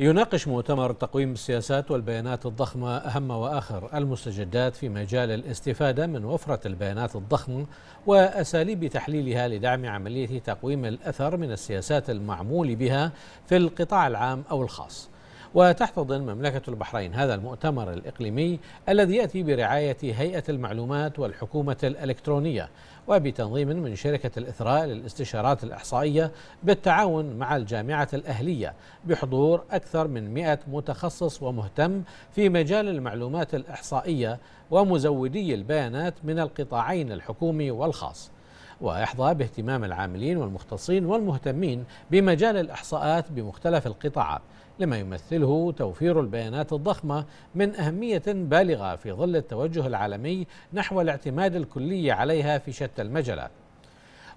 يناقش مؤتمر تقويم السياسات والبيانات الضخمة أهم وآخر المستجدات في مجال الاستفادة من وفرة البيانات الضخمة وأساليب تحليلها لدعم عملية تقويم الأثر من السياسات المعمول بها في القطاع العام أو الخاص وتحتضن مملكة البحرين هذا المؤتمر الإقليمي الذي يأتي برعاية هيئة المعلومات والحكومة الإلكترونية وبتنظيم من شركة الإثراء للاستشارات الإحصائية بالتعاون مع الجامعة الأهلية بحضور أكثر من 100 متخصص ومهتم في مجال المعلومات الإحصائية ومزودي البيانات من القطاعين الحكومي والخاص ويحظى باهتمام العاملين والمختصين والمهتمين بمجال الإحصاءات بمختلف القطاعات لما يمثله توفير البيانات الضخمة من أهمية بالغة في ظل التوجه العالمي نحو الاعتماد الكلي عليها في شتى المجالات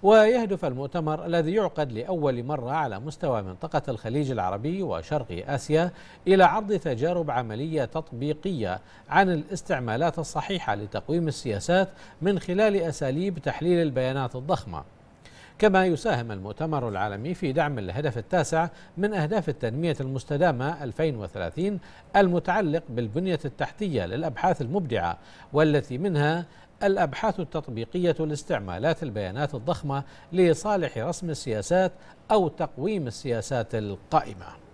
ويهدف المؤتمر الذي يعقد لأول مرة على مستوى منطقة الخليج العربي وشرق آسيا إلى عرض تجارب عملية تطبيقية عن الاستعمالات الصحيحة لتقويم السياسات من خلال أساليب تحليل البيانات الضخمة كما يساهم المؤتمر العالمي في دعم الهدف التاسع من أهداف التنمية المستدامة 2030 المتعلق بالبنية التحتية للأبحاث المبدعة والتي منها الأبحاث التطبيقية لاستعمالات البيانات الضخمة لصالح رسم السياسات أو تقويم السياسات القائمة